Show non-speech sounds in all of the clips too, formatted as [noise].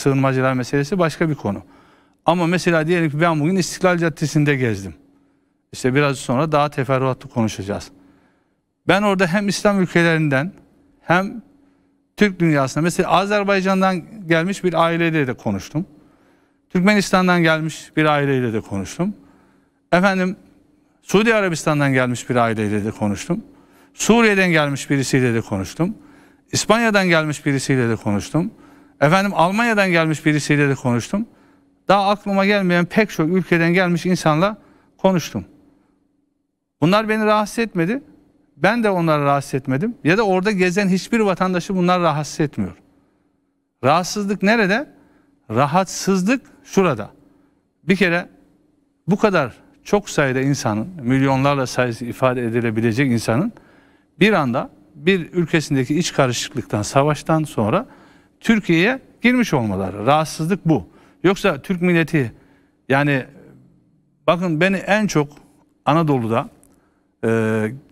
sığınmacılar meselesi başka bir konu. Ama mesela diyelim ki ben bugün İstiklal Caddesi'nde gezdim. İşte biraz sonra daha teferruatlı konuşacağız. Ben orada hem İslam ülkelerinden hem Türk dünyasında mesela Azerbaycan'dan gelmiş bir aileyle de konuştum. Türkmenistan'dan gelmiş bir aileyle de konuştum. Efendim Suudi Arabistan'dan gelmiş bir aileyle de konuştum. Suriye'den gelmiş birisiyle de konuştum. İspanya'dan gelmiş birisiyle de konuştum. Efendim Almanya'dan gelmiş birisiyle de konuştum. Daha aklıma gelmeyen pek çok ülkeden gelmiş insanla konuştum. Bunlar beni rahatsız etmedi. Ben de onları rahatsız etmedim. Ya da orada gezen hiçbir vatandaşı bunlar rahatsız etmiyor. Rahatsızlık nerede? Rahatsızlık şurada. Bir kere bu kadar çok sayıda insanın, milyonlarla sayısı ifade edilebilecek insanın bir anda bir ülkesindeki iç karışıklıktan, savaştan sonra Türkiye'ye girmiş olmaları. Rahatsızlık bu. Yoksa Türk milleti yani bakın beni en çok Anadolu'da e,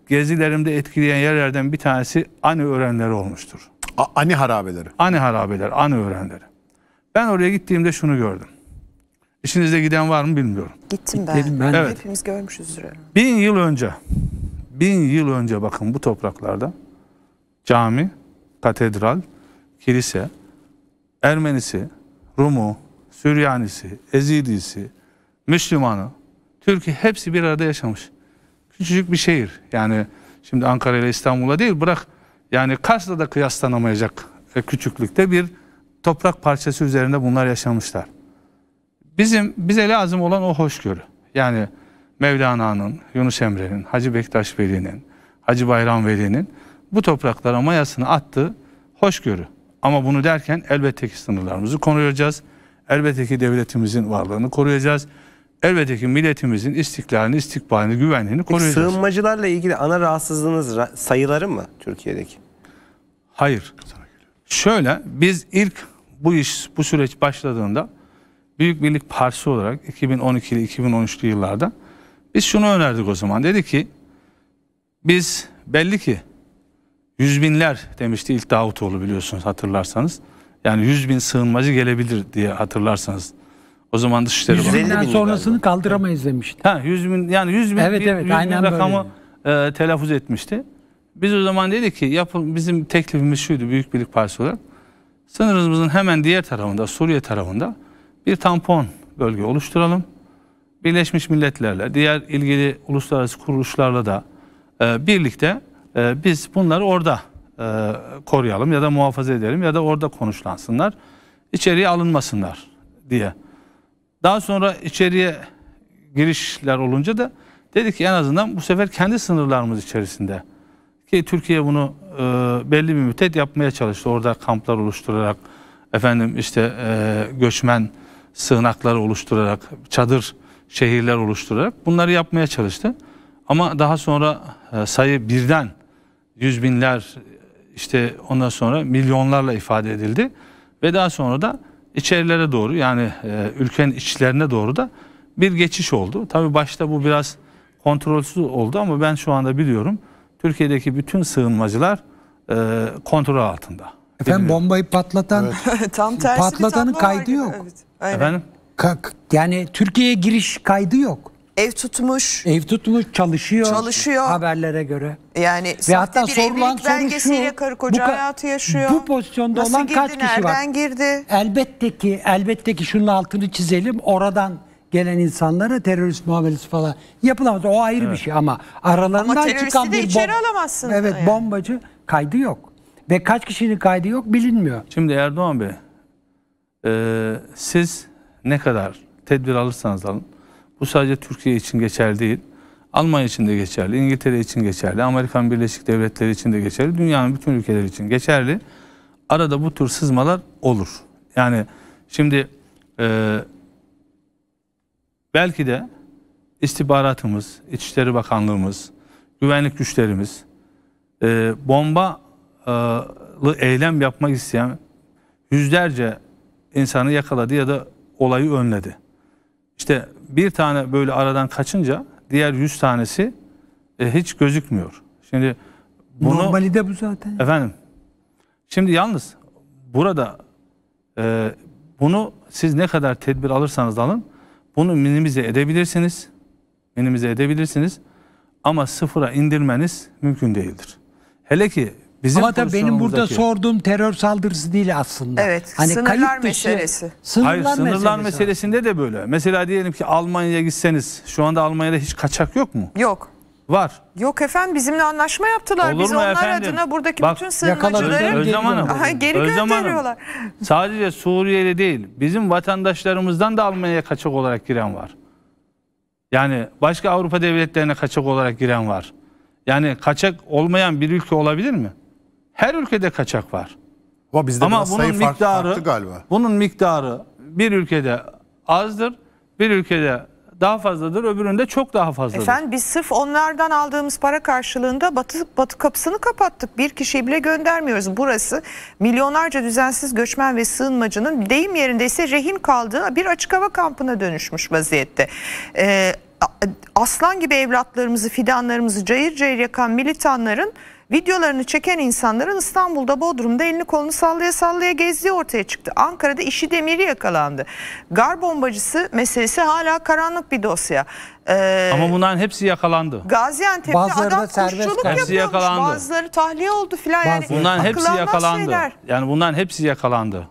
gezilerimde etkileyen yerlerden bir tanesi Ani öğrenleri olmuştur. A ani harabeleri. Ani harabeler, Ani öğrenleri. Ben oraya gittiğimde şunu gördüm. İşinizde giden var mı bilmiyorum. Gittim ben. Gittim ben. Evet. Hepimiz görmüşüzdür. Bin yıl önce, bin yıl önce bakın bu topraklarda cami, katedral, kilise, Ermenisi, Rumu, Süryanisi, Ezidisi, Müslümanı, Türkiye hepsi bir arada yaşamış. Küçücük bir şehir. Yani şimdi Ankara ile İstanbul'a değil bırak yani Kars'la da kıyaslanamayacak e, küçüklükte bir toprak parçası üzerinde bunlar yaşamışlar. Bizim bize lazım olan o hoşgörü. Yani Mevlana'nın, Yunus Emre'nin, Hacı Bektaş Veli'nin, Hacı Bayram Veli'nin bu topraklara mayasını attığı hoşgörü. Ama bunu derken elbette ki sınırlarımızı koruyacağız. Elbette ki devletimizin varlığını koruyacağız. Elbette ki milletimizin istiklalini, istikbalini, güvenliğini koruyacağız. Peki, sığınmacılarla ilgili ana rahatsızlığınız sayıları mı Türkiye'deki? Hayır. Şöyle biz ilk bu iş bu süreç başladığında Büyük Birlik Partisi olarak 2012'li 2013'lü yıllarda biz şunu önerdik o zaman. Dedi ki biz belli ki yüz binler demişti ilk Davutoğlu biliyorsunuz hatırlarsanız. Yani yüz bin sığınmacı gelebilir diye hatırlarsanız. O zaman Dışişleri Bakanı. sonrasını galiba. kaldıramayız demişti. Ha 100 bin yani 100 bin, evet, bir, evet, 100 bin rakamı e, telaffuz etmişti. Biz o zaman dedik ki yapın, bizim teklifimiz şuydu Büyük Birlik Partisi olarak. Sınırımızın hemen diğer tarafında Suriye tarafında bir tampon bölge oluşturalım. Birleşmiş Milletler'le diğer ilgili uluslararası kuruluşlarla da e, birlikte ee, biz bunları orada e, koruyalım ya da muhafaza edelim ya da orada konuşlansınlar. İçeriye alınmasınlar diye. Daha sonra içeriye girişler olunca da dedik ki en azından bu sefer kendi sınırlarımız içerisinde ki Türkiye bunu e, belli bir müddet yapmaya çalıştı. Orada kamplar oluşturarak efendim işte e, göçmen sığınakları oluşturarak, çadır şehirler oluşturarak bunları yapmaya çalıştı. Ama daha sonra sayı birden yüz binler işte ondan sonra milyonlarla ifade edildi ve daha sonra da içerilere doğru yani e, ülkenin içlerine doğru da bir geçiş oldu. Tabii başta bu biraz kontrolsüz oldu ama ben şu anda biliyorum Türkiye'deki bütün sığınmacılar e, kontrol altında. Efendim Bilmiyorum. bombayı patlatan evet. [laughs] tam tersi patlatanın kaydı yok. Evet, Efendim? yani Türkiye'ye giriş kaydı yok. Ev tutmuş. Ev tutmuş, çalışıyor. Çalışıyor. Haberlere göre. Yani Ve hatta bir sorulan soru belgesiyle şu, karı koca bu, hayatı yaşıyor. Bu pozisyonda Nasıl olan girdi, kaç kişi var? girdi? Elbette ki, elbette ki şunun altını çizelim. Oradan gelen insanlara terörist muamelesi falan yapılamaz. O ayrı evet. bir şey ama aralarından ama çıkan bir içeri alamazsınız. Evet, yani. bombacı kaydı yok. Ve kaç kişinin kaydı yok bilinmiyor. Şimdi Erdoğan Bey, e, siz ne kadar tedbir alırsanız alın bu sadece Türkiye için geçerli değil. Almanya için de geçerli, İngiltere için geçerli, Amerikan Birleşik Devletleri için de geçerli, dünyanın bütün ülkeleri için geçerli. Arada bu tür sızmalar olur. Yani şimdi e, belki de istihbaratımız, İçişleri Bakanlığımız, güvenlik güçlerimiz e, bombalı e, eylem yapmak isteyen yüzlerce insanı yakaladı ya da olayı önledi. İşte bir tane böyle aradan kaçınca diğer yüz tanesi e, hiç gözükmüyor. Şimdi bunu, normali de bu zaten. Efendim. Şimdi yalnız burada e, bunu siz ne kadar tedbir alırsanız alın bunu minimize edebilirsiniz. Minimize edebilirsiniz ama sıfıra indirmeniz mümkün değildir. Hele ki Bizim Ama da benim burada sorduğum terör saldırısı değil aslında. Evet, hani sınırlar dışı, meselesi. Sınırlar Hayır, sınırlar meselesi meselesinde de böyle. Mesela diyelim ki Almanya'ya gitseniz, şu anda Almanya'da hiç kaçak yok mu? Yok. Var. Yok efendim bizimle anlaşma yaptılar. Olur Biz onlar efendim? adına buradaki Bak, bütün sığınmacıları Özlem Hanım, aha, geri Özlem gönderiyorlar. Hanım, sadece Suriyeli değil, bizim vatandaşlarımızdan da Almanya'ya kaçak olarak giren var. Yani başka Avrupa devletlerine kaçak olarak giren var. Yani kaçak olmayan bir ülke olabilir mi? Her ülkede kaçak var. Ama, bizde Ama bunun miktarı galiba. Bunun miktarı bir ülkede azdır, bir ülkede daha fazladır, öbüründe çok daha fazladır. Efendim biz sırf onlardan aldığımız para karşılığında batı, batı kapısını kapattık. Bir kişiyi bile göndermiyoruz. Burası milyonlarca düzensiz göçmen ve sığınmacının deyim yerinde ise rehin kaldığı bir açık hava kampına dönüşmüş vaziyette. Ee, aslan gibi evlatlarımızı, fidanlarımızı cayır cayır yakan militanların Videolarını çeken insanların İstanbul'da Bodrum'da elini kolunu sallaya sallaya gezdiği ortaya çıktı. Ankara'da işi demiri yakalandı. Gar bombacısı meselesi hala karanlık bir dosya. Ee, Ama bunların hepsi yakalandı. Gaziantep'te Bazıları adam kuşçuluk yapıyormuş. Yakalandı. Bazıları tahliye oldu filan. Yani bunların hepsi yakalandı. Şeyler. Yani bunların hepsi yakalandı.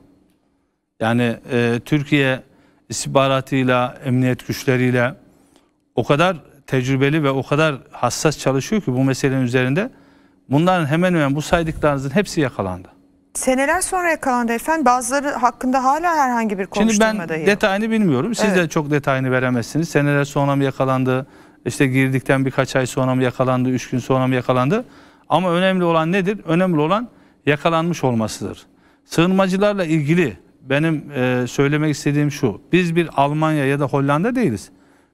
Yani e, Türkiye istihbaratıyla, emniyet güçleriyle o kadar tecrübeli ve o kadar hassas çalışıyor ki bu meselenin üzerinde. Bunların hemen hemen bu saydıklarınızın hepsi yakalandı. Seneler sonra yakalandı efendim. Bazıları hakkında hala herhangi bir konuşturma Şimdi ben dahi yok. bilmiyorum. Siz Evet. de çok detayını veremezsiniz. Seneler sonra mı yakalandı? İşte girdikten birkaç ay sonra mı yakalandı? Üç gün sonra mı yakalandı? Ama önemli olan nedir? Önemli olan yakalanmış olmasıdır. Sığınmacılarla ilgili benim e, söylemek istediğim şu. Biz bir Almanya ya da Hollanda değiliz.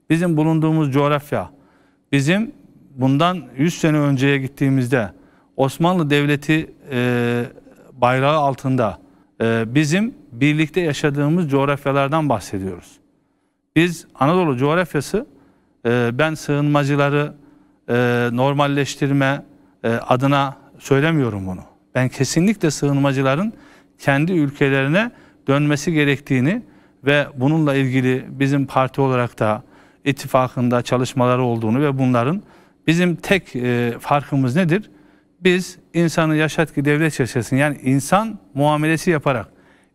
Bizim bulunduğumuz coğrafya, bizim bundan 100 sene önceye gittiğimizde Osmanlı Devleti e, bayrağı altında e, bizim birlikte yaşadığımız coğrafyalardan bahsediyoruz. Biz Anadolu coğrafyası e, ben sığınmacıları e, normalleştirme e, adına söylemiyorum bunu. Ben kesinlikle sığınmacıların kendi ülkelerine dönmesi gerektiğini ve bununla ilgili bizim parti olarak da ittifakında çalışmaları olduğunu ve bunların bizim tek e, farkımız nedir? biz insanı yaşat ki devlet yaşasın. Yani insan muamelesi yaparak,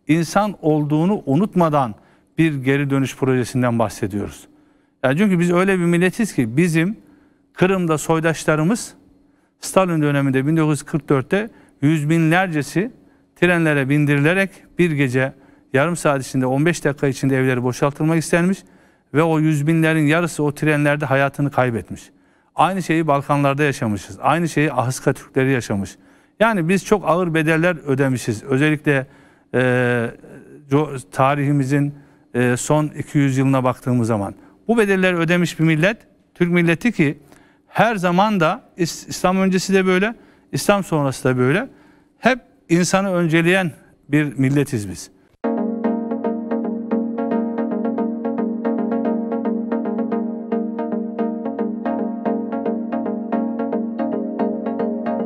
insan olduğunu unutmadan bir geri dönüş projesinden bahsediyoruz. Yani çünkü biz öyle bir milletiz ki bizim Kırım'da soydaşlarımız Stalin döneminde 1944'te yüz binlercesi trenlere bindirilerek bir gece yarım saat içinde 15 dakika içinde evleri boşaltılmak istenmiş ve o yüz binlerin yarısı o trenlerde hayatını kaybetmiş. Aynı şeyi Balkanlarda yaşamışız. Aynı şeyi Ahıska Türkleri yaşamış. Yani biz çok ağır bedeller ödemişiz. Özellikle e, tarihimizin e, son 200 yılına baktığımız zaman. Bu bedelleri ödemiş bir millet, Türk milleti ki her zaman da İslam öncesi de böyle, İslam sonrası da böyle. Hep insanı önceleyen bir milletiz biz.